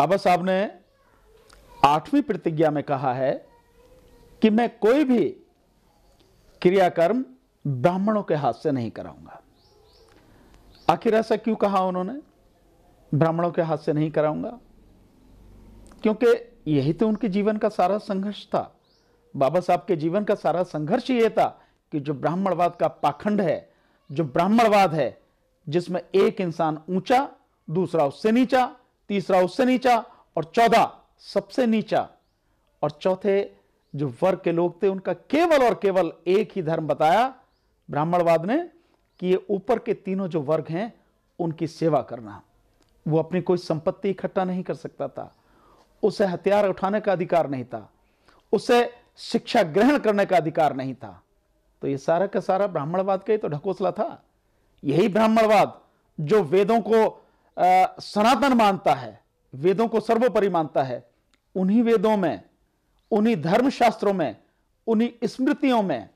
बाबा साहब ने आठवीं प्रतिज्ञा में कहा है कि मैं कोई भी क्रियाकर्म ब्राह्मणों के हाथ से नहीं कराऊंगा आखिर ऐसा क्यों कहा उन्होंने ब्राह्मणों के हाथ से नहीं कराऊंगा क्योंकि यही तो उनके जीवन का सारा संघर्ष था बाबा साहब के जीवन का सारा संघर्ष यह था कि जो ब्राह्मणवाद का पाखंड है जो ब्राह्मणवाद है जिसमें एक इंसान ऊंचा दूसरा उससे नीचा तीसरा उससे नीचा और चौदह सबसे नीचा और चौथे जो वर्ग के लोग थे उनका केवल और केवल एक ही धर्म बताया ब्राह्मणवाद ने कि ये ऊपर के तीनों जो वर्ग हैं उनकी सेवा करना वो अपनी कोई संपत्ति इकट्ठा नहीं कर सकता था उसे हथियार उठाने का अधिकार नहीं था उसे शिक्षा ग्रहण करने का अधिकार नहीं था तो ये सारा का सारा ब्राह्मणवाद का ही तो ढकोसला था यही ब्राह्मणवाद जो वेदों को सनातन मानता है वेदों को सर्वोपरि मानता है उन्हीं वेदों में उन्हीं धर्मशास्त्रों में उन्हीं स्मृतियों में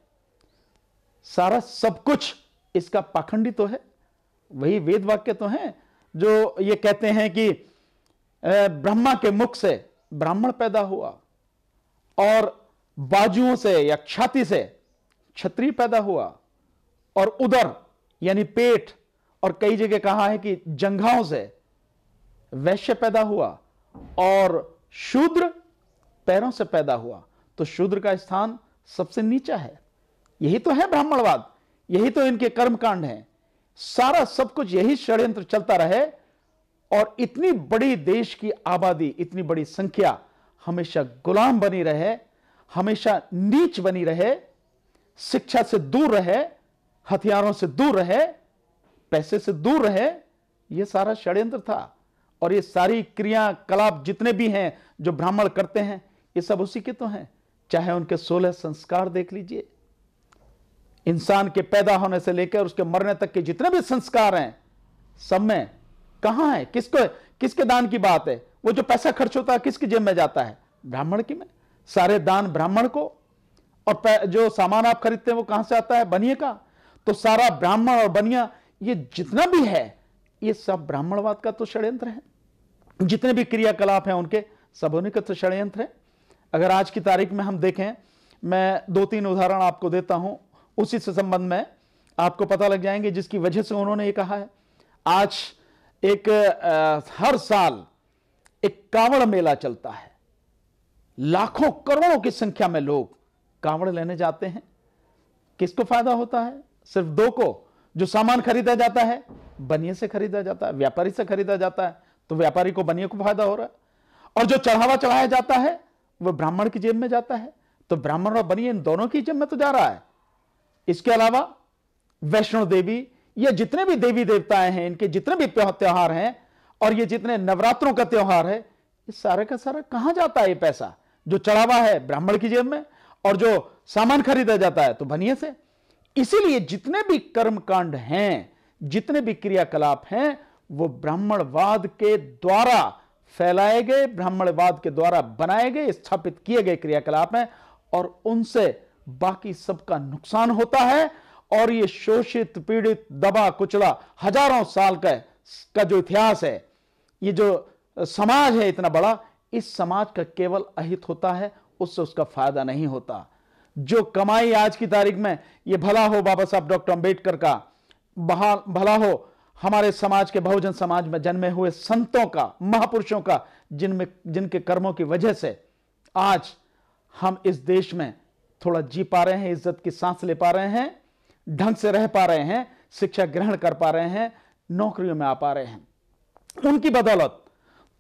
सारा सब कुछ इसका पाखंडी तो है वही वेद वाक्य तो हैं जो ये कहते हैं कि ब्रह्मा के मुख से ब्राह्मण पैदा हुआ और बाजुओं से या छाती से क्षत्रिय पैदा हुआ और उदर यानी पेट और कई जगह कहा है कि जंघाओं से वैश्य पैदा हुआ और शूद्र पैरों से पैदा हुआ तो शूद्र का स्थान सबसे नीचा है यही तो है ब्राह्मणवाद यही तो इनके कर्मकांड हैं सारा सब कुछ यही षड्यंत्र चलता रहे और इतनी बड़ी देश की आबादी इतनी बड़ी संख्या हमेशा गुलाम बनी रहे हमेशा नीच बनी रहे शिक्षा से दूर रहे हथियारों से दूर रहे पैसे से दूर रहे यह सारा षड्यंत्र था और ये सारी क्रिया कलाप जितने भी हैं जो ब्राह्मण करते हैं ये सब उसी के तो हैं चाहे उनके सोलह संस्कार देख लीजिए इंसान के पैदा होने से लेकर उसके मरने तक के जितने भी संस्कार हैं सब में कहाँ है किसको किसके दान की बात है वो जो पैसा खर्च होता है किसकी जेब में जाता है ब्राह्मण की में सारे दान ब्राह्मण को और जो सामान आप खरीदते हैं वो कहां से आता है बनिए का तो सारा ब्राह्मण और बनिया ये जितना भी है ये सब ब्राह्मणवाद का तो षड्यंत्र है जितने भी क्रियाकलाप हैं उनके सब उन्हीं का तो षड्यंत्र है अगर आज की तारीख में हम देखें मैं दो तीन उदाहरण आपको देता हूं उसी से संबंध में आपको पता लग जाएंगे जिसकी वजह से उन्होंने ये कहा है आज एक आ, हर साल एक कांवड़ मेला चलता है लाखों करोड़ों की संख्या में लोग कांवड़ लेने जाते हैं किसको फायदा होता है सिर्फ दो को जो सामान खरीदा जाता है बनिए से खरीदा जाता है व्यापारी से खरीदा जाता है तो व्यापारी को बनिए को फायदा हो रहा है और जो चढ़ावा चढ़ाया जाता है वह ब्राह्मण की जेब में जाता है तो ब्राह्मण और बनिए इन दोनों की जेब में तो जा रहा है इसके अलावा वैष्णो देवी ये जितने भी देवी देवताएं हैं इनके जितने भी त्यौहार हैं और ये जितने नवरात्रों का त्यौहार है ये सारे का सारा कहां जाता है ये पैसा जो चढ़ावा है ब्राह्मण की जेब में और जो सामान खरीदा जाता है तो बनिए से इसीलिए जितने भी कर्मकांड हैं जितने भी क्रियाकलाप हैं वो ब्राह्मणवाद के द्वारा फैलाए गए ब्राह्मणवाद के द्वारा बनाए गए स्थापित किए गए क्रियाकलाप हैं और उनसे बाकी सबका नुकसान होता है और ये शोषित पीड़ित दबा कुचला हजारों साल का का जो इतिहास है ये जो समाज है इतना बड़ा इस समाज का केवल अहित होता है उससे उसका फायदा नहीं होता जो कमाई आज की तारीख में ये भला हो बाबा साहब डॉक्टर अंबेडकर का भला हो हमारे समाज के बहुजन समाज में जन्मे हुए संतों का महापुरुषों का जिनमें जिनके कर्मों की वजह से आज हम इस देश में थोड़ा जी पा रहे हैं इज्जत की सांस ले पा रहे हैं ढंग से रह पा रहे हैं शिक्षा ग्रहण कर पा रहे हैं नौकरियों में आ पा रहे हैं उनकी बदौलत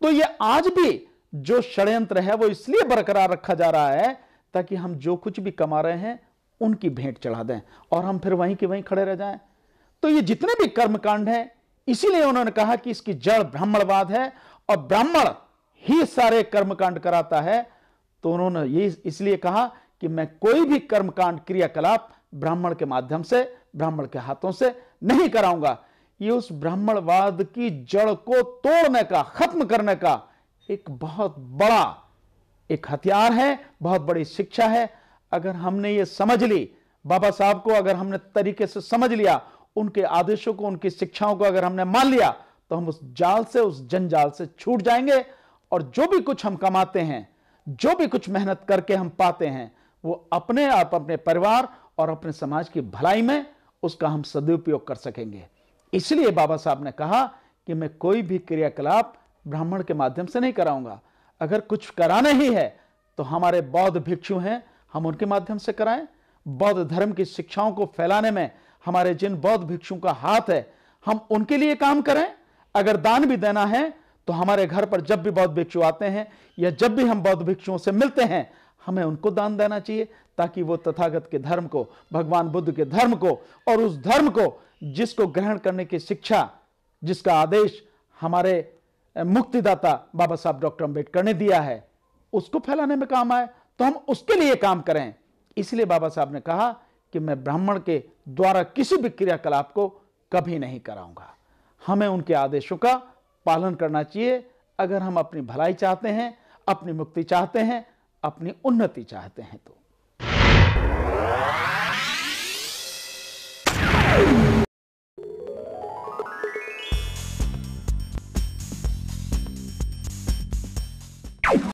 तो ये आज भी जो षड्यंत्र है वो इसलिए बरकरार रखा जा रहा है ताकि हम जो कुछ भी कमा रहे हैं उनकी भेंट चढ़ा दें और हम फिर वहीं के वहीं खड़े रह जाएं तो ये जितने भी कर्मकांड हैं इसीलिए उन्होंने कहा कि इसकी जड़ ब्राह्मणवाद है और ब्राह्मण ही सारे कर्मकांड कराता है तो उन्होंने ये इसलिए कहा कि मैं कोई भी कर्मकांड क्रियाकलाप ब्राह्मण के माध्यम से ब्राह्मण के हाथों से नहीं कराऊंगा ये उस ब्राह्मणवाद की जड़ को तोड़ने का खत्म करने का एक बहुत बड़ा एक हथियार है बहुत बड़ी शिक्षा है अगर हमने ये समझ ली बाबा साहब को अगर हमने तरीके से समझ लिया उनके आदेशों को उनकी शिक्षाओं को अगर हमने मान लिया तो हम उस जाल से उस जंजाल से छूट जाएंगे और जो भी कुछ हम कमाते हैं जो भी कुछ मेहनत करके हम पाते हैं वो अपने आप अपने परिवार और अपने समाज की भलाई में उसका हम सदुपयोग कर सकेंगे इसलिए बाबा साहब ने कहा कि मैं कोई भी क्रियाकलाप ब्राह्मण के माध्यम से नहीं कराऊंगा अगर कुछ कराना ही है तो हमारे बौद्ध भिक्षु हैं हम उनके माध्यम से कराएं बौद्ध धर्म की शिक्षाओं को फैलाने में हमारे जिन बौद्ध भिक्षु का हाथ है हम उनके लिए काम करें अगर दान भी देना है तो हमारे घर पर जब भी बौद्ध भिक्षु आते हैं या जब भी हम बौद्ध भिक्षुओं से मिलते हैं हमें उनको दान देना चाहिए ताकि वो तथागत के धर्म को भगवान बुद्ध के धर्म को और उस धर्म को जिसको ग्रहण करने की शिक्षा जिसका आदेश हमारे मुक्तिदाता बाबा साहब डॉक्टर अंबेडकर ने दिया है उसको फैलाने में काम आए तो हम उसके लिए काम करें इसलिए बाबा साहब ने कहा कि मैं ब्राह्मण के द्वारा किसी भी क्रियाकलाप को कभी नहीं कराऊंगा हमें उनके आदेशों का पालन करना चाहिए अगर हम अपनी भलाई चाहते हैं अपनी मुक्ति चाहते हैं अपनी उन्नति चाहते हैं तो